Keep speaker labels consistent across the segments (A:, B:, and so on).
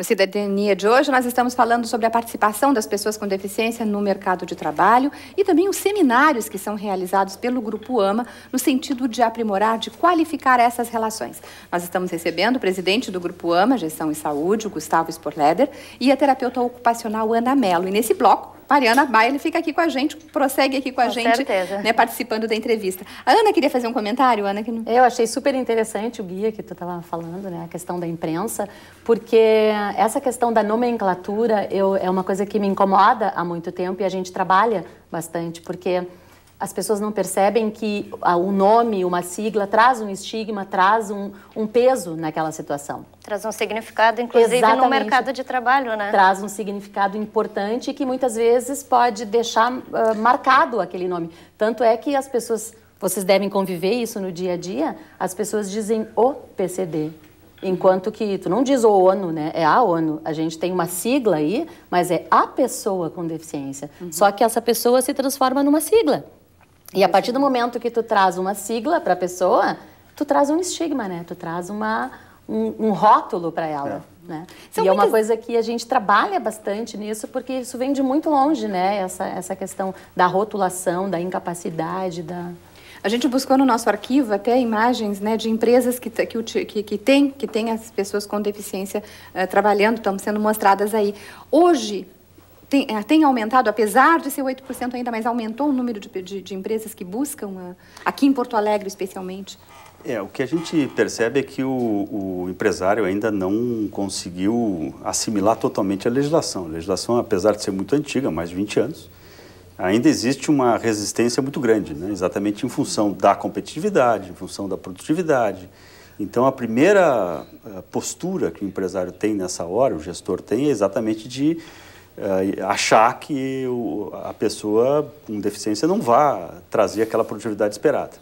A: No Cidadania de hoje, nós estamos falando sobre a participação das pessoas com deficiência no mercado de trabalho e também os seminários que são realizados pelo Grupo AMA no sentido de aprimorar, de qualificar essas relações. Nós estamos recebendo o presidente do Grupo AMA, Gestão e Saúde, o Gustavo Sporleder, e a terapeuta ocupacional Ana Mello. E nesse bloco, Mariana Baile fica aqui com a gente, prossegue aqui com a com gente, certeza. né, participando da entrevista. A Ana queria fazer um comentário,
B: Ana? Que não... Eu achei super interessante o guia que tu estava falando, né, a questão da imprensa, porque essa questão da nomenclatura eu, é uma coisa que me incomoda há muito tempo e a gente trabalha bastante, porque as pessoas não percebem que o nome, uma sigla, traz um estigma, traz um, um peso naquela situação.
C: Traz um significado, inclusive, Exatamente. no mercado de trabalho, né? Traz um
B: significado importante que muitas vezes pode deixar uh, marcado aquele nome. Tanto é que as pessoas, vocês devem conviver isso no dia a dia, as pessoas dizem o PCD. Enquanto que tu não diz o ONU, né? É a ONU. A gente tem uma sigla aí, mas é a pessoa com deficiência. Uhum. Só que essa pessoa se transforma numa sigla. E a partir do momento que tu traz uma sigla para a pessoa, tu traz um estigma, né? Tu traz uma um, um rótulo para ela. É. Né? E é uma coisa que a gente trabalha bastante nisso, porque isso vem de muito longe, né? Essa, essa questão da rotulação, da incapacidade, da... A gente buscou no nosso arquivo
A: até imagens né, de empresas que, que, que, que tem, que tem as pessoas com deficiência eh, trabalhando, estão sendo mostradas aí. Hoje, tem, eh, tem, aumentado, apesar de ser 8% ainda, mas aumentou o número de, de, de empresas que buscam, ah, aqui em Porto Alegre especialmente?
D: É, o que a gente percebe é que o, o, empresário ainda não conseguiu assimilar totalmente a legislação. A legislação, apesar de ser muito antiga, mais de 20 anos, ainda existe uma resistência muito grande, né? exatamente em função da competitividade, em função da produtividade. Então, a primeira eh, postura que o empresário tem nessa hora, o gestor tem, é exatamente de uh, achar que o, a pessoa com deficiência não vá trazer aquela produtividade esperada.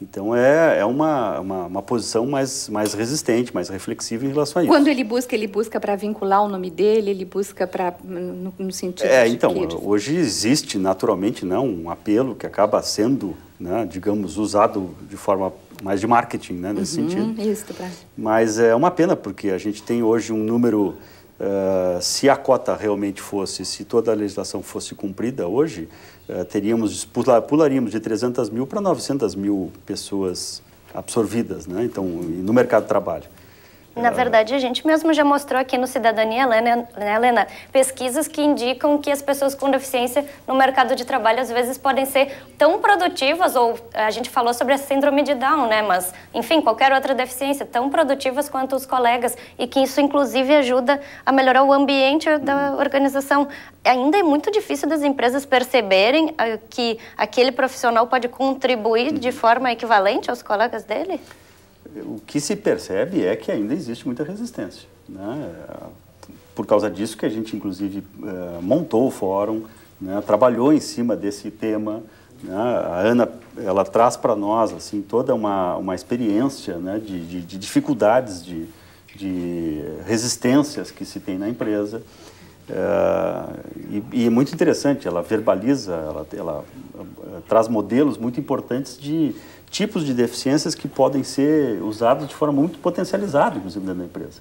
D: Então é, é uma, uma, uma, posição mais, mais resistente, mais reflexiva em relação a isso. Quando
A: ele busca, ele busca para vincular o nome dele, ele busca para no, no, sentido. É, então que...
D: hoje existe naturalmente não né, um apelo que acaba sendo, né, digamos, usado de forma mais de marketing, né, nesse uhum, sentido. Isso, tá. Mas é uma pena porque a gente tem hoje um número Uh, se a cota realmente fosse, se toda a legislação fosse cumprida hoje, uh, teríamos pularíamos de 300 mil para 900 mil pessoas absorvidas, né? Então, no mercado de trabalho.
C: Na ah. verdade, a gente mesmo já mostrou aqui no Cidadania, Helena, né, Helena, pesquisas que indicam que as pessoas com deficiência no mercado de trabalho às vezes podem ser tão produtivas, ou a gente falou sobre a síndrome de Down, né? Mas, enfim, qualquer outra deficiência, tão produtivas quanto os colegas, e que isso inclusive ajuda a melhorar o ambiente da uhum. organização. Ainda é muito difícil das empresas perceberem ah, que aquele profissional pode contribuir de uhum. forma equivalente aos colegas dele?
D: o que se percebe é que ainda existe muita resistência. Né? Por causa disso que a gente, inclusive, eh, montou o fórum, né? trabalhou em cima desse tema. Né? A Ana ela traz para nós assim toda uma, uma experiência né? de, de, de dificuldades, de, de resistências que se tem na empresa. É, e, e, é muito interessante, ela verbaliza, ela, ela eh, traz modelos muito importantes de tipos de deficiências que podem ser usados de forma muito potencializada, inclusive, dentro da empresa.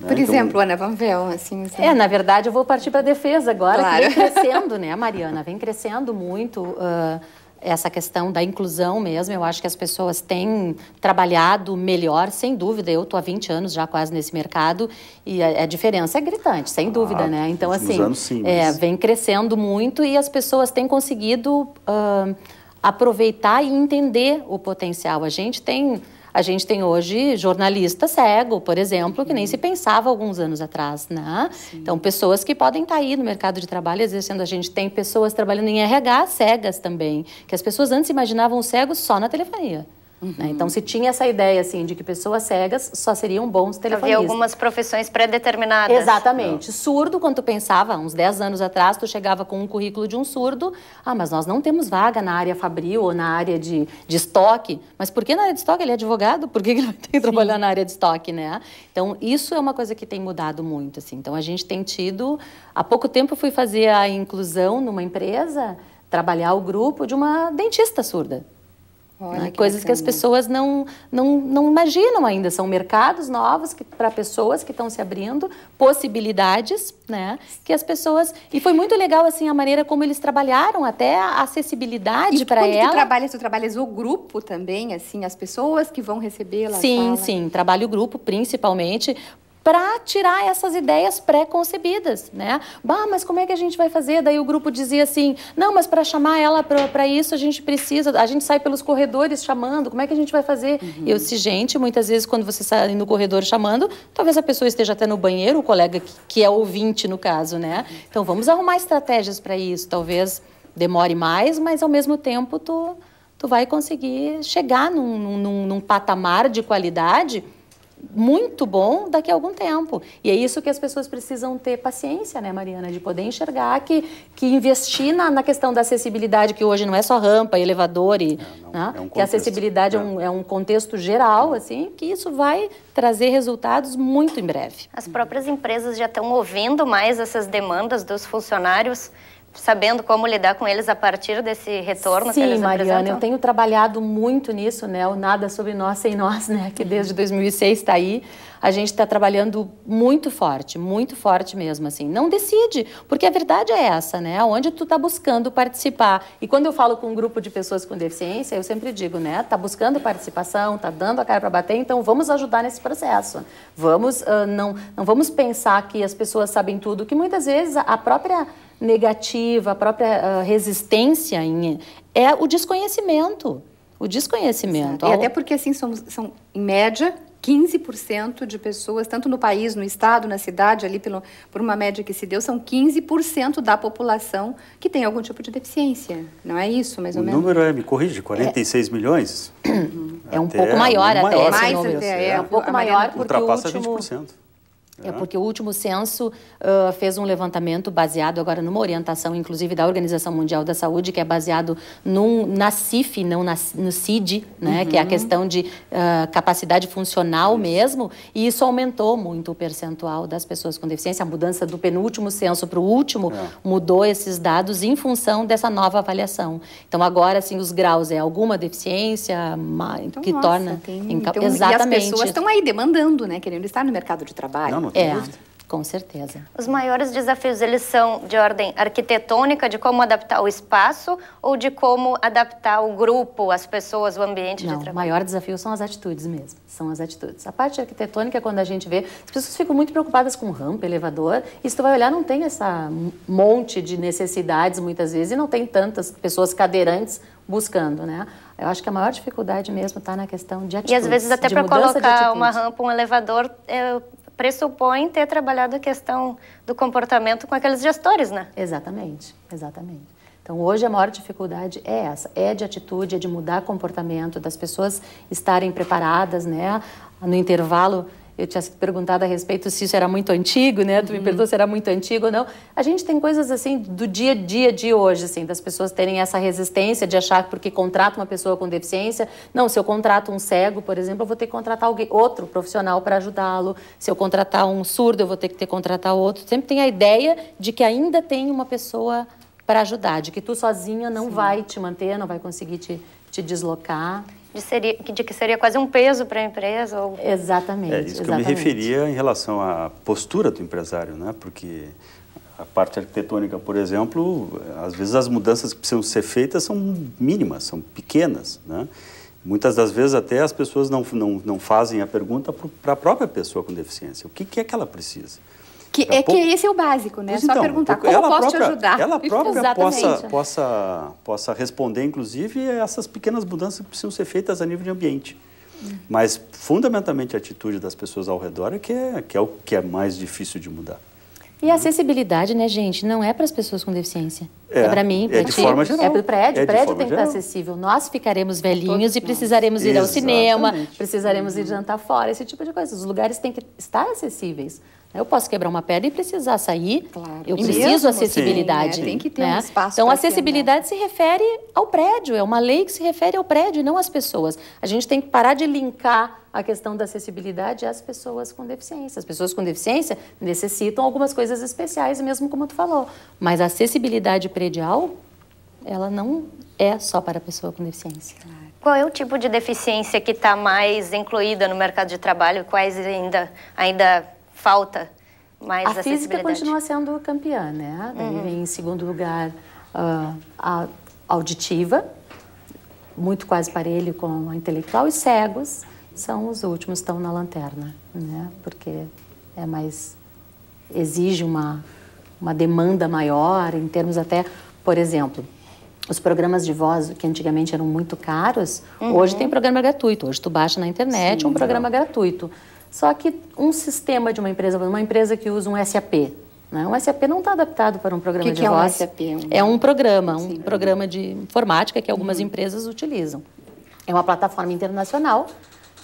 D: Né? Por então, exemplo,
B: Ana, vamos ver assim, assim. É, na verdade, eu vou partir para a defesa agora, claro. que vem crescendo, né, Mariana? Vem crescendo muito. Uh essa questão da inclusão mesmo. Eu acho que as pessoas têm trabalhado melhor, sem dúvida. Eu estou há 20 anos já quase nesse mercado e a, a diferença é gritante, sem dúvida, ah, né? Então, assim, anos, sim, é, mas... é, vem crescendo muito e as pessoas têm conseguido uh, aproveitar e entender o potencial. A gente tem a gente tem hoje jornalista cego, por exemplo, que nem se pensava alguns anos atrás, né? Sim. Então, pessoas que podem estar tá aí no mercado de trabalho exercendo. A gente tem pessoas trabalhando em RH cegas também, que as pessoas antes imaginavam cegos só na telefonia. Uhum. Né? Então, se tinha essa ideia assim de que pessoas cegas só seriam bons telefonistas. Havia algumas
C: profissões pré-determinadas. Exatamente.
B: Não. Surdo, quando tu pensava, uns 10 anos atrás, tu chegava com um currículo de um surdo. Ah, mas nós não temos vaga na área fabril ou na área de, de estoque. Mas por que na área de estoque? Ele é advogado, por que ele vai ter que trabalhar na área de estoque, né? Então, isso é uma coisa que tem mudado muito, assim. Então, a gente tem tido... Há pouco tempo fui fazer a inclusão numa empresa trabalhar o grupo de uma dentista surda. Olha, né? que coisas bacana. que as pessoas não, não, não imaginam ainda. São mercados novos para pessoas que estão se abrindo, possibilidades, né? Que as pessoas. E foi muito legal, assim, a maneira como eles trabalharam, até a acessibilidade para ela. Tu trabalhas,
A: tu trabalhas o grupo também, assim, as
B: pessoas que vão recebê-la? Sim, fala. sim. Trabalho o grupo, principalmente, para tirar essas ideias pré-concebidas, né? Bah, mas como é que a gente vai fazer? Daí o grupo dizia assim: não, mas para chamar ela para isso a gente precisa, a gente sai pelos corredores chamando, como é que a gente vai fazer? Uhum. Eu disse, gente, muitas vezes quando você sai no corredor chamando, talvez a pessoa esteja até no banheiro, o colega que, que é ouvinte no caso, né? Então vamos arrumar estratégias para isso, talvez demore mais, mas ao mesmo tempo tu, tu vai conseguir chegar num, num, num patamar de qualidade muito bom daqui a algum tempo. E é isso que as pessoas precisam ter paciência, né, Mariana? De poder enxergar que, que investir na, na questão da acessibilidade, que hoje não é só rampa, elevador e. não, é, não, né? é um que a acessibilidade é, é. Um, é um contexto geral, assim, que isso vai trazer resultados muito em breve. As
C: próprias empresas já estão ouvindo mais essas demandas dos funcionários sabendo como lidar com eles a partir desse retorno Sim, que eles Mariana, apresentam? Sim, Mariana, eu
B: tenho trabalhado muito nisso, né? O Nada Sobre Nós Sem Nós, né? Que desde 2006 está aí. A gente está trabalhando muito forte, muito forte mesmo, assim. Não decide, porque a verdade é essa, né? Onde tu está buscando participar. E quando eu falo com um grupo de pessoas com deficiência, eu sempre digo, né? Está buscando participação, está dando a cara para bater, então vamos ajudar nesse processo. Vamos, uh, não, não vamos pensar que as pessoas sabem tudo, que muitas vezes a própria negativa, a própria ah, resistência em, é o desconhecimento. O desconhecimento. Ao... E até
A: porque, assim, somos, são, em média, 15% de pessoas, tanto no país, no estado, na cidade, ali pelo, por uma média que se deu, são 15% da população que tem algum tipo de deficiência. Não é isso, mais ou o menos? O número
D: é, me corrige, 46 é. milhões? É um pouco maior, é até. Maior, até, mais até é, é, um
A: pouco maior, é, porque ultrapassa o último...
B: 20%. É. é porque o último censo uh, fez um levantamento baseado agora numa orientação, inclusive, da Organização Mundial da Saúde, que é baseado num, na CIF, não na, no CID, né, uhum. que é a questão de uh, capacidade funcional Isso. mesmo, e isso aumentou muito o percentual das pessoas com deficiência. A mudança do penúltimo censo para o último é. mudou esses dados em função dessa nova avaliação. Então, agora, assim, os graus é alguma deficiência então, que nossa, torna... Tem... Inca... Então, Exatamente. E as pessoas estão
C: aí demandando, né, querendo estar no mercado de trabalho. Não, é.
B: Com certeza.
C: Os maiores desafios, eles são de ordem arquitetônica, de como adaptar o espaço ou de como adaptar o grupo, as pessoas, o ambiente Não, de trabalho? o maior
B: desafio são as atitudes mesmo, são as atitudes. A parte arquitetônica, é quando a gente vê, as pessoas ficam muito preocupadas com rampa, elevador, e se tu vai olhar, não tem essa monte de necessidades, muitas vezes, e não tem tantas pessoas cadeirantes buscando, né? Eu acho que a maior dificuldade mesmo está na questão de atitudes. E às vezes até para colocar uma rampa,
C: um elevador, pressupõe ter trabalhado a questão do comportamento com aqueles gestores, né?
B: Exatamente, exatamente. Então, hoje a maior dificuldade é essa, é de atitude, é de mudar comportamento, das pessoas estarem preparadas, né, no intervalo eu tinha perguntado a respeito se isso era muito antigo, né? Tu me uhum. perguntou se era muito antigo ou não. A gente tem coisas assim do dia a dia de hoje, assim, das pessoas terem essa resistência de achar que porque contrata uma pessoa com deficiência, não, se eu contrato um cego, por exemplo, eu vou ter que contratar alguém, outro profissional para ajudá-lo. Se eu contratar um surdo, eu vou ter que ter contratar outro. Sempre tem a ideia de que ainda tem uma pessoa para ajudar, de que tu sozinha não Sim. vai te manter, não vai conseguir te, te deslocar de, seria, de que
C: seria quase um peso para a empresa. Ou... Exatamente.
B: É
D: isso que eu me referia em relação à postura do empresário, né? Porque a parte arquitetônica, por exemplo, às vezes as mudanças que precisam ser feitas são mínimas, são pequenas, né? Muitas das vezes até as pessoas não, não, não fazem a pergunta para a própria pessoa com deficiência. O que, que é que ela precisa? Que, é, é pouco... que
A: esse é o básico, né? Pois Só então, perguntar como ela posso própria, te ajudar. Ela própria possa,
D: possa, possa responder, inclusive, essas pequenas mudanças que precisam ser feitas a nível de ambiente. Hum. Mas, fundamentalmente, a atitude das pessoas ao redor é que é, que é o que é mais difícil de mudar.
B: E a uhum. acessibilidade, né, gente, não é para as pessoas com deficiência. É, é para mim, é para Forma é geral. É para o prédio, é o prédio tem que estar acessível. Nós ficaremos velhinhos Todos e precisaremos nós. ir ao Exatamente. cinema, precisaremos uhum. ir jantar fora, esse tipo de coisa. Os lugares têm que estar acessíveis. Eu posso quebrar uma pedra e precisar sair. Claro. Eu preciso Mesmo assim, acessibilidade. Sim, né? Tem que ter né? um espaço. Então, acessibilidade ser, né? se refere ao prédio, é uma lei que se refere ao prédio e não às pessoas. A gente tem que parar de linkar a questão da acessibilidade às pessoas com deficiência. As pessoas com deficiência necessitam algumas coisas especiais, mesmo como tu falou. Mas a acessibilidade predial,
C: ela não
B: é só para a pessoa com deficiência.
C: Qual é o tipo de deficiência que está mais incluída no mercado de trabalho? Quais ainda, ainda falta mais a física continua
B: sendo campeã, né? Daí uhum. vem em segundo lugar uh, a auditiva, muito quase parelho com a intelectual, e cegos são os últimos, estão na lanterna, né? Porque é mais. exige uma uma demanda maior, em termos até, por exemplo, os programas de voz que antigamente eram muito caros, uhum. hoje tem programa gratuito. Hoje tu baixa na internet Sim, um programa legal. gratuito. Só que um sistema de uma empresa, uma empresa que usa um SAP, né? um SAP não está adaptado para um programa que de que voz. É um SAP? É um programa, um Sim. programa de informática que algumas uhum. empresas utilizam. É uma plataforma internacional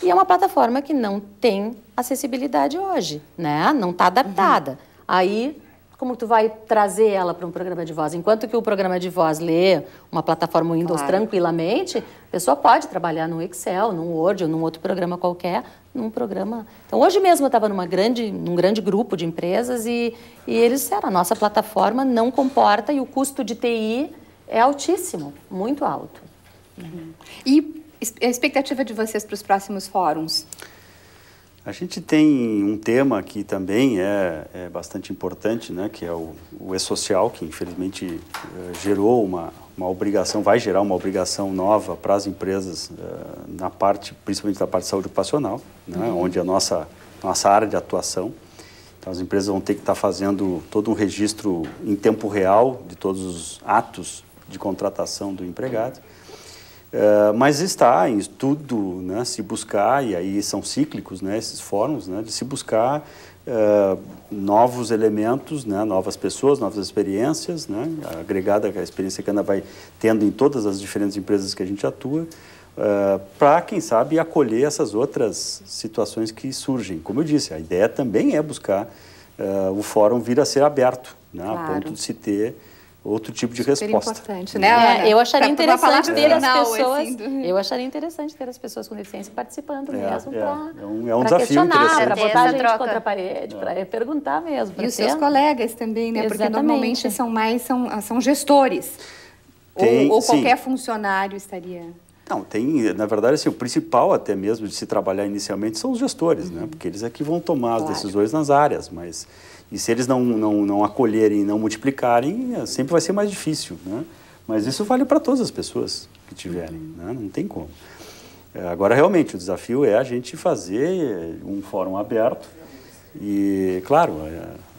B: e é uma plataforma que não tem acessibilidade hoje, né? Não está adaptada. Uhum. Aí como tu vai trazer ela para um programa de voz? Enquanto que o programa de voz lê uma plataforma Windows claro. tranquilamente, a pessoa pode trabalhar no Excel, num Word ou num outro programa qualquer, num programa. Então, hoje mesmo eu estava numa grande, num grande grupo de empresas e, e eles disseram: a nossa plataforma não comporta e o custo de TI é altíssimo, muito alto. Uhum. E a expectativa de vocês
A: para os próximos fóruns?
D: A gente tem um tema que também é, é bastante importante, né, que é o, o e-social, que infelizmente eh, gerou uma, uma obrigação, vai gerar uma obrigação nova para as empresas eh, na parte, principalmente da parte de saúde ocupacional, né, uhum. onde a nossa, nossa área de atuação. Então, as empresas vão ter que estar tá fazendo todo um registro em tempo real de todos os atos de contratação do empregado. Eh, mas está em estudo, né, se buscar, e aí são cíclicos né, esses fóruns, né, de se buscar uh, novos elementos, né, novas pessoas, novas experiências, né, agregada à experiência que a Ana vai tendo em todas as diferentes empresas que a gente atua, uh, eh, para, quem sabe, acolher essas outras situações que surgem. Como eu disse, a ideia também é buscar o fórum vir a ser aberto, né, claro. a ponto de se ter outro tipo de Super resposta.
B: importante, né? É, Ana? É, eu acharia interessante ter as pessoas. Assim, eu acharia interessante ter as pessoas com deficiência participando
D: é, mesmo é, para é um, é um desafio interessante. para botar é a gente troca. contra a parede,
B: para é. perguntar
A: mesmo. E os ter... seus colegas também, né? Exatamente. Porque normalmente são mais são, são gestores.
D: Tem, ou, ou qualquer
A: funcionário estaria.
D: Não, tem, na verdade, assim, o principal até mesmo de se trabalhar inicialmente são os gestores, né? uhum. né? Porque eles é que vão tomar claro. as decisões nas áreas, mas e se eles não, não, não acolherem, não multiplicarem, é, sempre vai ser mais difícil, né? Mas isso vale para todas as pessoas que tiverem, uhum. né? Não tem como. É, agora, realmente, o desafio é a gente fazer um fórum aberto e, claro,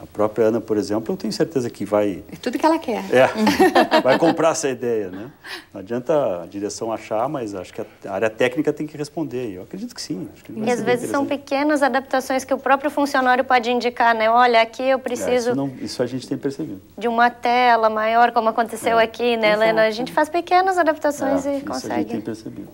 D: a própria Ana, por exemplo, eu tenho certeza que vai. É
A: tudo que ela quer.
D: É, uhum. vai comprar essa ideia, né? Não adianta a direção achar, mas acho que a área técnica tem que responder. Eu acredito que sim. Que e às vezes são
C: pequenas adaptações que o próprio funcionário pode indicar, né? Olha, aqui eu é, preciso. É, isso, não,
D: isso, a gente tem percebido.
C: De uma tela maior, como aconteceu é, aqui, né, Helena? A gente faz pequenas adaptações é, e isso consegue.
D: A gente tem percebido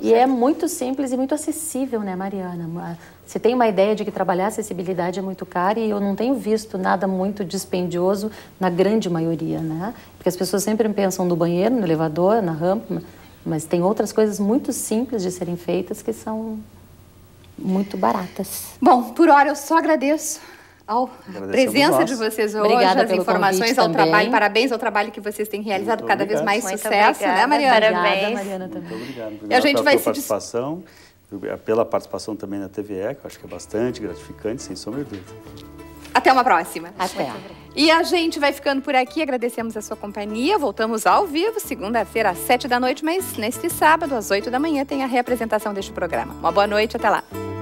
C: e é muito simples e
B: muito acessível, né, Mariana? Você tem uma ideia de que trabalhar acessibilidade é muito caro e eu não tenho visto nada muito dispendioso na grande maioria, né? Porque as pessoas sempre pensam no banheiro, no elevador, na rampa, mas tem outras coisas muito simples de serem feitas que são muito baratas.
A: Bom, por hora eu só agradeço ao,
D: a presença de vocês
A: hoje, obrigada as informações, ao trabalho. Parabéns ao trabalho que vocês têm realizado, Muito cada obrigado. vez mais Muito sucesso, né, obrigada. né, Mariana? Parabéns. Obrigada, Mariana, também. Muito obrigado. obrigado e a gente vai se
D: participação, pela participação também na TVE, que eu acho que é bastante gratificante, sem sombra de dúvida.
A: Até uma próxima. Até. E a gente vai ficando por aqui, agradecemos a sua companhia. Voltamos ao vivo, segunda-feira, às sete da noite, mas neste sábado, às oito da manhã, tem a reapresentação deste programa.
C: Uma boa noite, até lá.